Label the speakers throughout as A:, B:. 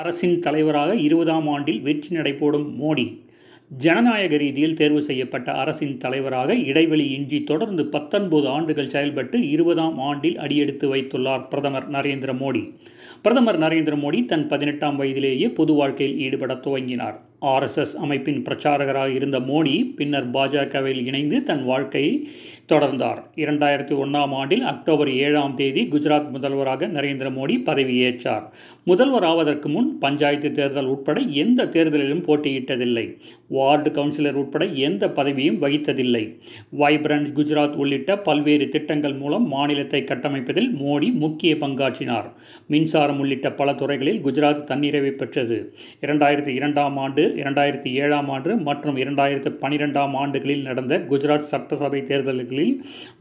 A: அரசின் தலைவராக இருபதாம் ஆண்டில் வெற்றி நடைபோடும் மோடி ஜனநாயக ரீதியில் தேர்வு செய்யப்பட்ட அரசின் தலைவராக இடைவெளியின்றி தொடர்ந்து பத்தொன்பது ஆண்டுகள் செயல்பட்டு இருபதாம் ஆண்டில் அடியெடுத்து வைத்துள்ளார் பிரதமர் நரேந்திர மோடி பிரதமர் நரேந்திர மோடி தன் பதினெட்டாம் வயதிலேயே பொது வாழ்க்கையில் ஈடுபட துவங்கினார் ஆர்எஸ்எஸ் அமைப்பின் பிரச்சாரகராக இருந்த மோடி பின்னர் பாஜகவில் இணைந்து தன் வாழ்க்கையை தொடர்ந்தார் இரண்டாயிரத்தி ஒன்றாம் ஆண்டில் அக்டோபர் ஏழாம் தேதி குஜராத் முதல்வராக நரேந்திர மோடி பதவியேற்றார் முதல்வர் ஆவதற்கு முன் பஞ்சாயத்து தேர்தல் உட்பட எந்த தேர்தலிலும் போட்டியிட்டதில்லை வார்டு கவுன்சிலர் உட்பட எந்த பதவியும் வகித்ததில்லை வைப்ரண்ட் குஜராத் உள்ளிட்ட பல்வேறு திட்டங்கள் மூலம் மாநிலத்தை கட்டமைப்பதில் மோடி முக்கிய பங்காற்றினார் மின்சாரம் உள்ளிட்ட பல துறைகளில் குஜராத் தன்னிறைவை பெற்றது இரண்டாயிரத்தி இரண்டாம் ஆண்டு இரண்டாயிரத்தி ஏழாம் ஆண்டு மற்றும் இரண்டாயிரத்து பனிரெண்டாம் ஆண்டுகளில் நடந்த குஜராத் சட்டசபை தேர்தல்களில்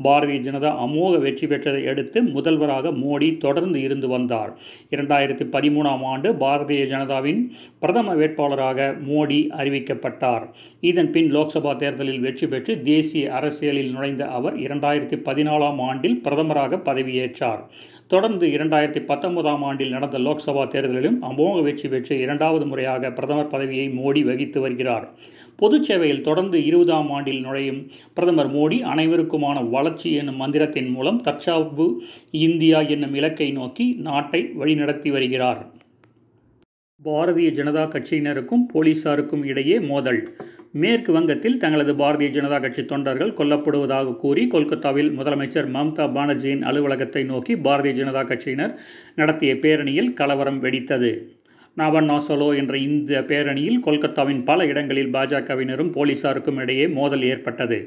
A: பாரதிய ஜனதா அமோக வெற்றி பெற்றதை அடுத்து முதல்வராக மோடி தொடர்ந்து இருந்து வந்தார் இரண்டாயிரத்து பதிமூணாம் ஆண்டு பாரதிய ஜனதாவின் பிரதம வேட்பாளராக மோடி அறிவிக்கப்பட்டார் இதன் பின் லோக்சபா தேர்தலில் வெற்றி பெற்று தேசிய அரசியலில் நுழைந்த அவர் இரண்டாயிரத்தி பதினாலாம் ஆண்டில் பிரதமராக பதவியேற்றார் தொடர்ந்து இரண்டாயிரத்தி பத்தொன்பதாம் ஆண்டில் நடந்த லோக்சபா தேர்தலிலும் அமோக வெற்றி பெற்று இரண்டாவது முறையாக பிரதமர் பதவியை மோடி வகித்து வருகிறார் பொது சேவையில் தொடர்ந்து இருபதாம் ஆண்டில் நுழையும் பிரதமர் மோடி அனைவருக்குமான வளர்ச்சி என்னும் மந்திரத்தின் மூலம் தற்சாப்பு இந்தியா என்னும் இலக்கை நோக்கி நாட்டை வழிநடத்தி வருகிறார் பாரதிய ஜனதா கட்சியினருக்கும் போலீசாருக்கும் இடையே மோதல் மேற்கு வங்கத்தில் தங்களது பாரதிய ஜனதா கட்சி தொண்டர்கள் கொல்லப்படுவதாக கூறி கொல்கத்தாவில் முதலமைச்சர் மம்தா பானர்ஜியின் அலுவலகத்தை நோக்கி பாரதிய ஜனதா கட்சியினர் நடத்திய பேரணியில் கலவரம் வெடித்தது நாவன் சொலோ என்ற இந்த பேரணியில் கொல்கத்தாவின் பல இடங்களில் பாஜகவினரும் போலீசாருக்கும் இடையே மோதல் ஏற்பட்டது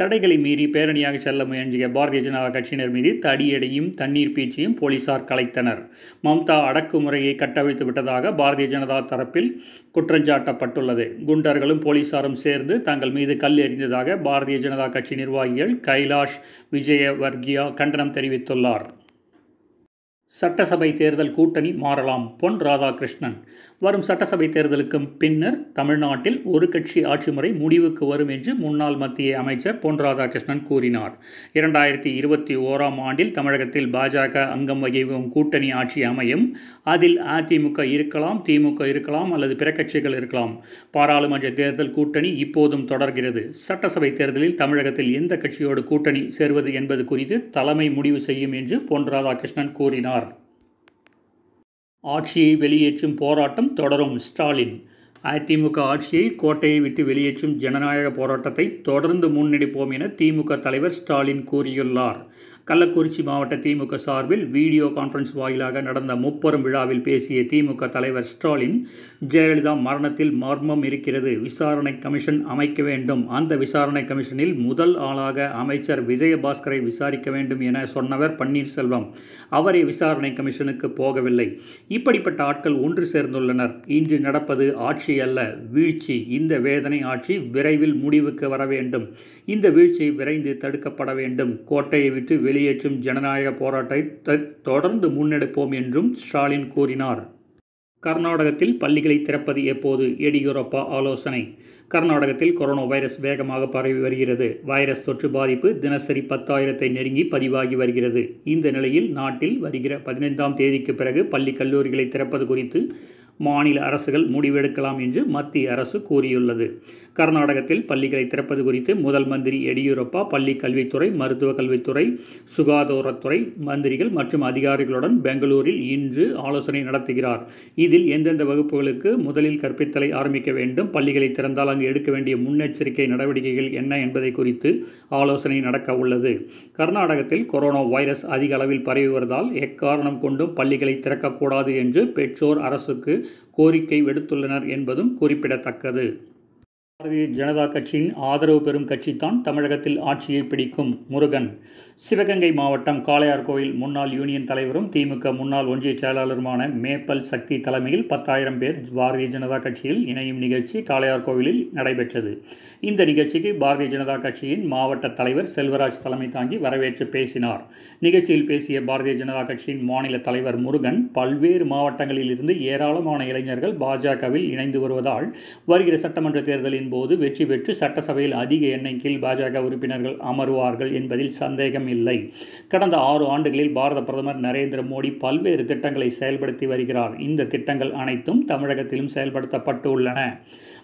A: தடைகளை மீறி பேரணியாக செல்ல முயன்றிய பாரதிய ஜனதா கட்சியினர் மீது தடியடையும் தண்ணீர் பீச்சியும் போலீசார் கலைத்தனர் மம்தா அடக்குமுறையை கட்டவிழ்த்து விட்டதாக பாரதிய ஜனதா தரப்பில் குற்றஞ்சாட்டப்பட்டுள்ளது குண்டர்களும் போலீசாரும் சேர்ந்து தங்கள் மீது கல் எறிந்ததாக பாரதிய ஜனதா கட்சி நிர்வாகிகள் கைலாஷ் விஜயவர்கியா கண்டனம் தெரிவித்துள்ளார் சட்டசபை தேர்தல் கூட்டணி மாறலாம் பொன் ராதாகிருஷ்ணன் வரும் சட்டசபை தேர்தலுக்கு பின்னர் தமிழ்நாட்டில் ஒரு கட்சி ஆட்சி முறை முடிவுக்கு வரும் என்று முன்னாள் மத்திய அமைச்சர் பொன் ராதாகிருஷ்ணன் கூறினார் இரண்டாயிரத்தி இருபத்தி ஓராம் ஆண்டில் தமிழகத்தில் பாஜக அங்கம் வகிக்கும் கூட்டணி ஆட்சி அமையும் அதில் அதிமுக இருக்கலாம் திமுக இருக்கலாம் அல்லது பிற கட்சிகள் இருக்கலாம் பாராளுமன்ற தேர்தல் கூட்டணி இப்போதும் தொடர்கிறது சட்டசபை தேர்தலில் தமிழகத்தில் எந்த கட்சியோடு கூட்டணி சேர்வது என்பது குறித்து தலைமை முடிவு செய்யும் என்று பொன் ராதாகிருஷ்ணன் கூறினார் ஆட்சியை வெளியேற்றும் போராட்டம் தொடரும் ஸ்டாலின் அதிமுக ஆட்சியை கோட்டையை விட்டு வெளியேற்றும் ஜனநாயக போராட்டத்தை தொடர்ந்து முன்னெடுப்போம் என திமுக தலைவர் ஸ்டாலின் கூறியுள்ளார் கள்ளக்குறிச்சி மாவட்ட திமுக சார்பில் வீடியோ கான்ஃபரன்ஸ் வாயிலாக நடந்த முப்பெரும் விழாவில் பேசிய திமுக தலைவர் ஸ்டாலின் ஜெயலலிதா மரணத்தில் மர்மம் இருக்கிறது விசாரணை கமிஷன் அமைக்க வேண்டும் அந்த விசாரணை கமிஷனில் முதல் ஆளாக அமைச்சர் விஜயபாஸ்கரை விசாரிக்க வேண்டும் என சொன்னவர் பன்னீர்செல்வம் அவரே விசாரணை கமிஷனுக்கு போகவில்லை இப்படிப்பட்ட ஆட்கள் ஒன்று சேர்ந்துள்ளனர் இன்று நடப்பது ஆட்சி அல்ல வீழ்ச்சி இந்த வேதனை ஆட்சி விரைவில் முடிவுக்கு வர வேண்டும் இந்த வீழ்ச்சி விரைந்து தடுக்கப்பட வேண்டும் கோட்டையை விட்டு வெளி வெளியேற்றும் ஜனநாயக போராட்டத்தை தொடர்ந்து முன்னெடுப்போம் என்றும் ஸ்டாலின் கூறினார் கர்நாடகத்தில் பள்ளிகளை திறப்பது எப்போது எடியூரப்பா ஆலோசனை கர்நாடகத்தில் கொரோனா வைரஸ் வேகமாக பரவி வருகிறது வைரஸ் தொற்று பாதிப்பு தினசரி பத்தாயிரத்தை நெருங்கி பதிவாகி வருகிறது இந்த நிலையில் நாட்டில் வருகிற பதினைந்தாம் தேதிக்கு பிறகு பள்ளி கல்லூரிகளை திறப்பது குறித்து மாநில அரசுகள் முடிவெடுக்கலாம் என்று மத்திய அரசு கூறியுள்ளது கர்நாடகத்தில் பள்ளிகளை திறப்பது குறித்து முதல் மந்திரி எடியூரப்பா பள்ளி கல்வித்துறை மருத்துவக் கல்வித்துறை சுகாதாரத்துறை மந்திரிகள் மற்றும் அதிகாரிகளுடன் பெங்களூரில் இன்று ஆலோசனை நடத்துகிறார் இதில் எந்தெந்த வகுப்புகளுக்கு முதலில் கற்பித்தலை ஆரம்பிக்க வேண்டும் பள்ளிகளை திறந்தால் அங்கு எடுக்க வேண்டிய முன்னெச்சரிக்கை நடவடிக்கைகள் என்ன என்பதை குறித்து ஆலோசனை நடக்க உள்ளது கர்நாடகத்தில் கொரோனா வைரஸ் அதிக அளவில் பரவி வருவதால் எக்காரணம் கொண்டும் பள்ளிகளை திறக்கக்கூடாது என்று பெற்றோர் அரசுக்கு கோரிக்கை விடுத்துள்ளனர் என்பதும் குறிப்பிடத்தக்கது பாரதிய ஜனதா கட்சியின் ஆதரவு பெறும் கட்சித்தான் தமிழகத்தில் ஆட்சியை பிடிக்கும் முருகன் சிவகங்கை மாவட்டம் காளையார்கோவில் முன்னாள் யூனியன் தலைவரும் திமுக முன்னாள் ஒன்றிய செயலாளருமான மேப்பல் சக்தி தலைமையில் பத்தாயிரம் பேர் பாரதிய ஜனதா கட்சியில் இணையும் நிகழ்ச்சி காளையார்கோவிலில் நடைபெற்றது இந்த நிகழ்ச்சிக்கு பாரதிய ஜனதா கட்சியின் மாவட்ட தலைவர் செல்வராஜ் தலைமை தாங்கி வரவேற்று பேசினார் நிகழ்ச்சியில் பேசிய பாரதிய ஜனதா கட்சியின் மாநில தலைவர் முருகன் பல்வேறு மாவட்டங்களில் இருந்து ஏராளமான இளைஞர்கள் பாஜகவில் இணைந்து வருவதால் வருகிற சட்டமன்ற தேர்தலின் தேர்தலின் போது வெற்றி பெற்று சட்டசபையில் அதிக எண்ணிக்கையில் பாஜக உறுப்பினர்கள் அமருவார்கள் என்பதில் சந்தேகம் இல்லை கடந்த ஆறு ஆண்டுகளில் பாரத பிரதமர் நரேந்திர மோடி பல்வேறு திட்டங்களை செயல்படுத்தி வருகிறார் இந்த திட்டங்கள் அனைத்தும் தமிழகத்திலும் செயல்படுத்தப்பட்டு உள்ளன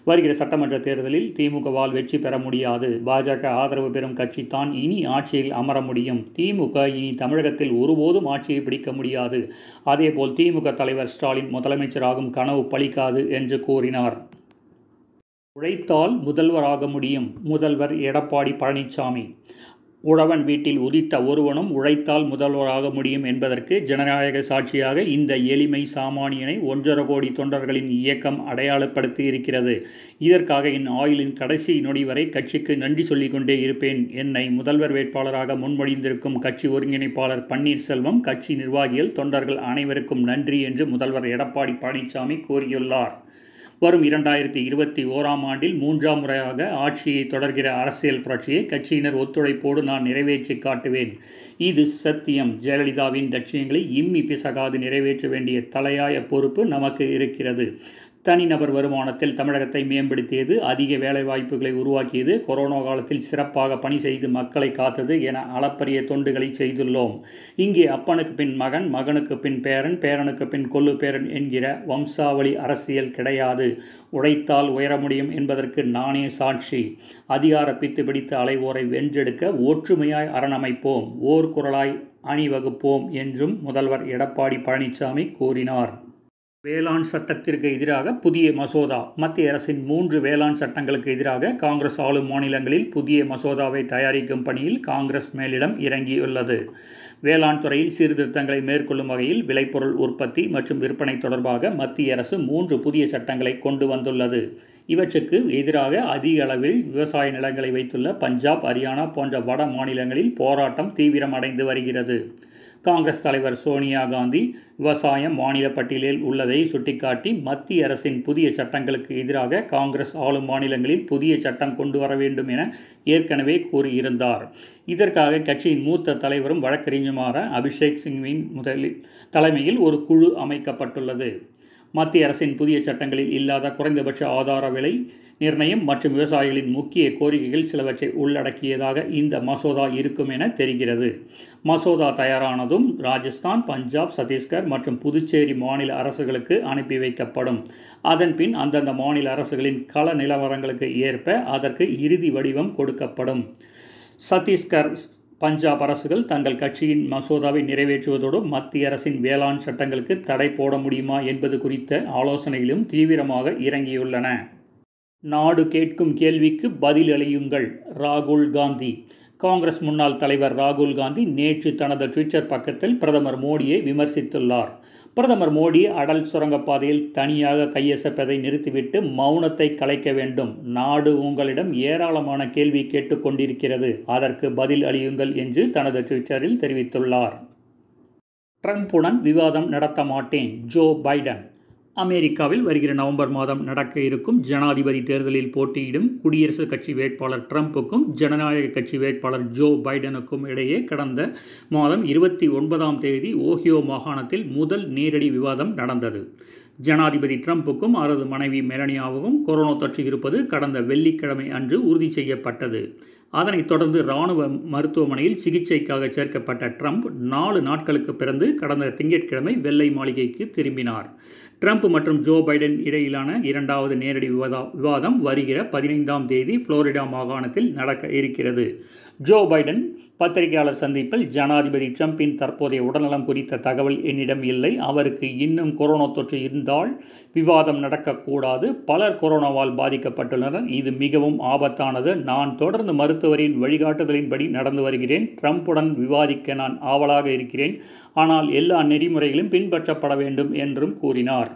A: வருகிற சட்டமன்ற தேர்தலில் திமுகவால் வெற்றி பெற முடியாது பாஜக ஆதரவு பெறும் கட்சி தான் இனி ஆட்சியில் அமர முடியும் திமுக இனி தமிழகத்தில் ஒருபோதும் ஆட்சியை பிடிக்க முடியாது அதேபோல் திமுக தலைவர் ஸ்டாலின் முதலமைச்சராகும் கனவு பலிக்காது என்று கூறினார் உழைத்தால் முதல்வராக முடியும் முதல்வர் எடப்பாடி பழனிசாமி உழவன் வீட்டில் உதித்த ஒருவனும் உழைத்தால் முதல்வராக முடியும் என்பதற்கு ஜனநாயக சாட்சியாக இந்த எளிமை சாமானியனை ஒன்றரை கோடி தொண்டர்களின் இயக்கம் அடையாளப்படுத்தி இருக்கிறது இதற்காக என் ஆயுளின் கடைசி நொடி வரை கட்சிக்கு நன்றி சொல்லிக் கொண்டே இருப்பேன் என்னை முதல்வர் வேட்பாளராக முன்மொழிந்திருக்கும் கட்சி ஒருங்கிணைப்பாளர் பன்னீர்செல்வம் கட்சி நிர்வாகிகள் தொண்டர்கள் அனைவருக்கும் நன்றி என்று முதல்வர் எடப்பாடி பழனிசாமி கூறியுள்ளார் வரும் இரண்டாயிரத்தி இருபத்தி ஓராம் ஆண்டில் மூன்றாம் முறையாக ஆட்சியை தொடர்கிற அரசியல் புரட்சியை கட்சியினர் ஒத்துழைப்போடு நான் நிறைவேற்றி காட்டுவேன் இது சத்தியம் ஜெயலலிதாவின் லட்சியங்களை இம்மி பிசகாது நிறைவேற்ற வேண்டிய தலையாய பொறுப்பு நமக்கு இருக்கிறது தனிநபர் வருமானத்தில் தமிழகத்தை மேம்படுத்தியது அதிக வேலைவாய்ப்புகளை உருவாக்கியது கொரோனா காலத்தில் சிறப்பாக பணி செய்து மக்களை காத்தது என அளப்பரிய தொண்டுகளை செய்துள்ளோம் இங்கே அப்பனுக்கு பின் மகன் மகனுக்கு பின் பேரன் பேரனுக்கு பின் கொல்லு பேரன் என்கிற வம்சாவளி அரசியல் கிடையாது உழைத்தால் உயர முடியும் என்பதற்கு நானே சாட்சி அதிகார பித்து பிடித்த அலைவோரை வென்றெடுக்க ஒற்றுமையாய் அரணமைப்போம் ஓர் குரலாய் அணிவகுப்போம் என்றும் முதல்வர் எடப்பாடி பழனிசாமி கூறினார் வேளாண் சட்டத்திற்கு எதிராக புதிய மசோதா மத்திய அரசின் மூன்று வேளாண் சட்டங்களுக்கு எதிராக காங்கிரஸ் ஆளும் மாநிலங்களில் புதிய மசோதாவை தயாரிக்கும் பணியில் காங்கிரஸ் மேலிடம் இறங்கியுள்ளது வேளாண் துறையில் சீர்திருத்தங்களை மேற்கொள்ளும் வகையில் விளைபொருள் உற்பத்தி மற்றும் விற்பனை தொடர்பாக மத்திய அரசு மூன்று புதிய சட்டங்களை கொண்டு வந்துள்ளது இவற்றுக்கு எதிராக அதிக அளவில் விவசாய நிலங்களை வைத்துள்ள பஞ்சாப் ஹரியானா போன்ற வட மாநிலங்களில் போராட்டம் தீவிரமடைந்து வருகிறது காங்கிரஸ் தலைவர் சோனியா காந்தி விவசாயம் மாநில பட்டியலில் உள்ளதை சுட்டிக்காட்டி மத்திய அரசின் புதிய சட்டங்களுக்கு எதிராக காங்கிரஸ் ஆளும் மாநிலங்களில் புதிய சட்டம் கொண்டு வர வேண்டும் என ஏற்கனவே கூறியிருந்தார் இதற்காக கட்சியின் மூத்த தலைவரும் வழக்கறிஞருமான அபிஷேக் சிங்வின் முதலில் தலைமையில் ஒரு குழு அமைக்கப்பட்டுள்ளது மத்திய அரசின் புதிய சட்டங்களில் இல்லாத குறைந்தபட்ச ஆதார விலை நிர்ணயம் மற்றும் விவசாயிகளின் முக்கிய கோரிக்கைகள் சிலவற்றை உள்ளடக்கியதாக இந்த மசோதா இருக்கும் என தெரிகிறது மசோதா தயாரானதும் ராஜஸ்தான் பஞ்சாப் சத்தீஸ்கர் மற்றும் புதுச்சேரி மாநில அரசுகளுக்கு அனுப்பி வைக்கப்படும் அதன்பின் அந்தந்த மாநில அரசுகளின் கள நிலவரங்களுக்கு ஏற்ப அதற்கு இறுதி வடிவம் கொடுக்கப்படும் சத்தீஸ்கர் பஞ்சாப் அரசுகள் தங்கள் கட்சியின் மசோதாவை நிறைவேற்றுவதோடு மத்திய அரசின் வேளாண் சட்டங்களுக்கு தடை போட முடியுமா என்பது குறித்த ஆலோசனையிலும் தீவிரமாக இறங்கியுள்ளன நாடு கேட்கும் கேள்விக்கு பதில் அளியுங்கள் ராகுல் காந்தி காங்கிரஸ் முன்னாள் தலைவர் ராகுல் காந்தி நேற்று தனது ட்விட்டர் பக்கத்தில் பிரதமர் மோடியை விமர்சித்துள்ளார் பிரதமர் மோடி அடல் சுரங்கப்பாதையில் தனியாக கையசப்பதை நிறுத்திவிட்டு மௌனத்தை கலைக்க வேண்டும் நாடு உங்களிடம் ஏராளமான கேள்வி கேட்டுக்கொண்டிருக்கிறது அதற்கு பதில் அளியுங்கள் என்று தனது ட்விட்டரில் தெரிவித்துள்ளார் ட்ரம்ப்புடன் விவாதம் நடத்த மாட்டேன் ஜோ பைடன் அமெரிக்காவில் வருகிற நவம்பர் மாதம் நடக்க இருக்கும் ஜனாதிபதி தேர்தலில் போட்டியிடும் குடியரசுக் கட்சி வேட்பாளர் ட்ரம்ப்புக்கும் ஜனநாயக கட்சி வேட்பாளர் ஜோ பைடனுக்கும் இடையே கடந்த மாதம் இருபத்தி ஒன்பதாம் தேதி ஓஹியோ மாகாணத்தில் முதல் நேரடி விவாதம் நடந்தது ஜனாதிபதி ட்ரம்ப்புக்கும் அவரது மனைவி மெலனியாவுக்கும் கொரோனா தொற்று இருப்பது கடந்த வெள்ளிக்கிழமை அன்று உறுதி செய்யப்பட்டது அதனைத் தொடர்ந்து இராணுவ மருத்துவமனையில் சிகிச்சைக்காக சேர்க்கப்பட்ட ட்ரம்ப் நாலு நாட்களுக்கு பிறந்து கடந்த திங்கட்கிழமை வெள்ளை மாளிகைக்கு திரும்பினார் ட்ரம்ப் மற்றும் ஜோ பைடன் இடையிலான இரண்டாவது நேரடி விவாதம் வருகிற பதினைந்தாம் தேதி புளோரிடா மாகாணத்தில் நடக்க இருக்கிறது ஜோ பைடன் பத்திரிகையாளர் சந்திப்பில் ஜனாதிபதி ட்ரம்பின் தற்போதைய உடல்நலம் குறித்த தகவல் என்னிடம் இல்லை அவருக்கு இன்னும் கொரோனா தொற்று இருந்தால் விவாதம் நடக்கக்கூடாது பலர் கொரோனாவால் பாதிக்கப்பட்டுள்ளனர் இது மிகவும் ஆபத்தானது நான் தொடர்ந்து மருத்துவரின் வழிகாட்டுதலின்படி நடந்து வருகிறேன் ட்ரம்ப்புடன் விவாதிக்க நான் ஆவலாக இருக்கிறேன் ஆனால் எல்லா நெறிமுறைகளும் பின்பற்றப்பட வேண்டும் என்றும் கூறினார்